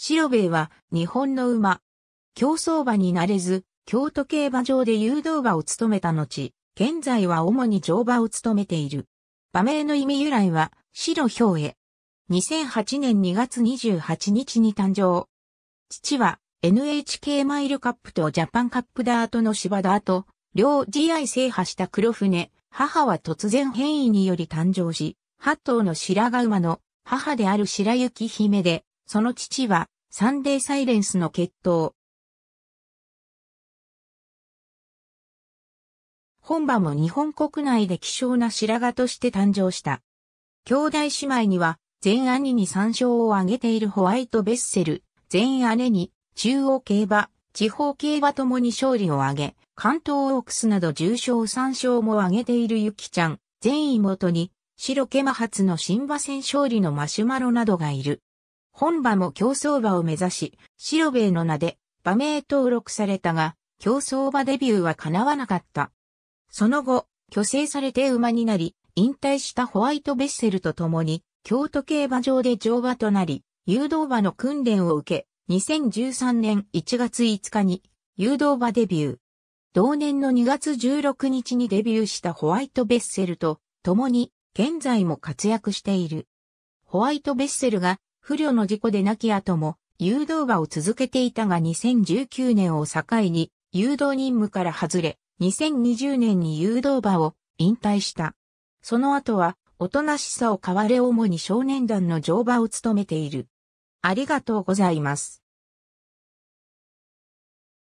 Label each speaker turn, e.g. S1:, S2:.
S1: 白兵衛は日本の馬。競走馬になれず、京都競馬場
S2: で誘導馬を務めた後、現在は主に乗馬を務めている。馬名の意味由来は、白兵衛。2008年2月28日に誕生。父は NHK マイルカップとジャパンカップダートの芝ダート、両試合制覇した黒船。母は突然変異により誕生し、八頭の白髪馬の母である白雪姫で、その父は、
S1: サンデーサイレンスの決闘。本場も日本国内で希少な白髪として誕生
S2: した。兄弟姉妹には、全兄に参照を挙げているホワイト・ベッセル、全姉に、中央競馬、地方競馬ともに勝利を挙げ、関東オークスなど重賞参照も挙げているゆきちゃん、全妹に、白ケマ発の新馬戦勝利のマシュマロなどがいる。本馬も競走馬を目指し、白兵衛の名で馬名登録されたが、競走馬デビューは叶わなかった。その後、虚勢されて馬になり、引退したホワイト・ベッセルと共に、京都競馬場で乗馬となり、誘導馬の訓練を受け、2013年1月5日に、誘導馬デビュー。同年の2月16日にデビューしたホワイト・ベッセルと共に、現在も活躍している。ホワイト・ベッセルが不慮の事故で亡き後も、誘導馬を続けていたが2019年を境に、誘導任務から外れ、2020年に誘導馬を引退した。その後は、
S1: おとなしさを変われ主に少年団の乗馬を務めている。ありがとうございます。